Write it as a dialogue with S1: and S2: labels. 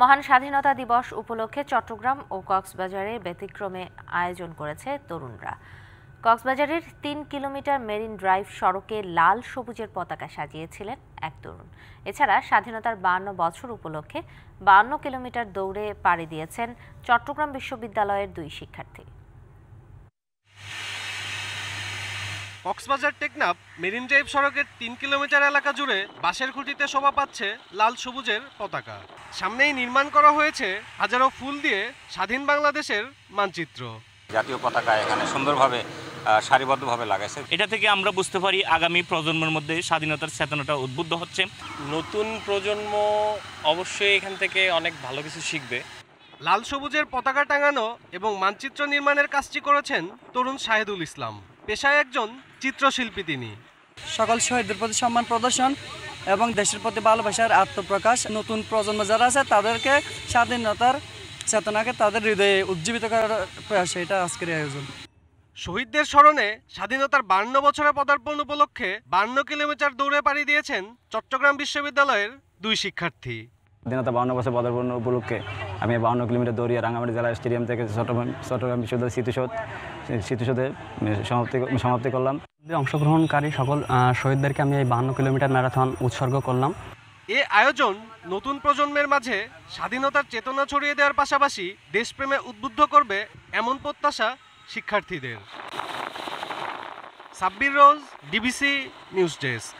S1: মহান স্বাধীনতা দিবস উপলক্ষে চট্টগ্রাম ও কক্সবাজারে ব্যতিক্রমে আয়োজন করেছে তরুণরা কক্সবাজারের তিন কিলোমিটার মেরিন ড্রাইভ সড়কে লাল সবুজের পতাকা সাজিয়েছিলেন এক তরুণ এছাড়া স্বাধীনতার বান্ন বছর উপলক্ষে বান্ন কিলোমিটার দৌড়ে পাড়ি দিয়েছেন চট্টগ্রাম বিশ্ববিদ্যালয়ের দুই শিক্ষার্থী
S2: কক্সবাজার টেকনাফ মেরিন ড্রাইভ সড়কের তিন কিলোমিটার এলাকা জুড়ে বাঁশের খুঁটিতে শোভা পাচ্ছে লাল সবুজের পতাকা সামনেই নির্মাণ করা হয়েছে হাজারো ফুল দিয়ে স্বাধীন বাংলাদেশের মানচিত্র জাতীয় পতাকা এখানে সুন্দরভাবে সারিবদ্ধভাবে লাগাইছে এটা থেকে আমরা বুঝতে পারি আগামী প্রজন্মের মধ্যে স্বাধীনতার চেতনাটা উদ্বুদ্ধ হচ্ছে নতুন প্রজন্ম অবশ্যই এখান থেকে অনেক ভালো কিছু শিখবে লাল সবুজের পতাকা টাঙানো এবং মানচিত্র নির্মাণের কাজটি করেছেন তরুণ শাহেদুল ইসলাম পেশায় একজন চিত্রশিল্পী তিনি সকল শহীদদের প্রতি সম্মান প্রদর্শন এবং দেশের প্রতি ভালোবাসার আত্মপ্রকাশ নতুন প্রজন্ম যারা আছে তাদেরকে স্বাধীনতার চেতনাকে তাদের হৃদয়ে উজ্জীবিত করার প্রয়াস এটা আজকের আয়োজন শহীদদের স্মরণে স্বাধীনতার বান্ন বছরের পদার্পণ উপলক্ষে বান্ন কিলোমিটার দৌড়ে পাড়ি দিয়েছেন চট্টগ্রাম বিশ্ববিদ্যালয়ের দুই শিক্ষার্থী স্বাধীনতা বান্ন বছর পদার্পণ উপলক্ষে আমি বান্ন কিলোমিটার দৌড়িয়ে রাঙামাটি জেলা স্টেডিয়াম থেকে চট্টগ্রাম চট্টগ্রাম বিশ্ববিদ্যালয়ের স্মৃতিসৌধ স্মৃতিসৌধে সমাপ্তি সমাপ্তি করলাম অংশগ্রহণকারী সকল শহীদদেরকে আমি এই বাহান্ন কিলোমিটার ম্যারাথন উৎসর্গ করলাম এ আয়োজন নতুন প্রজন্মের মাঝে স্বাধীনতার চেতনা ছড়িয়ে দেওয়ার পাশাপাশি দেশপ্রেমে উদ্বুদ্ধ করবে এমন প্রত্যাশা শিক্ষার্থীদের Sabbir Roj DBC news desk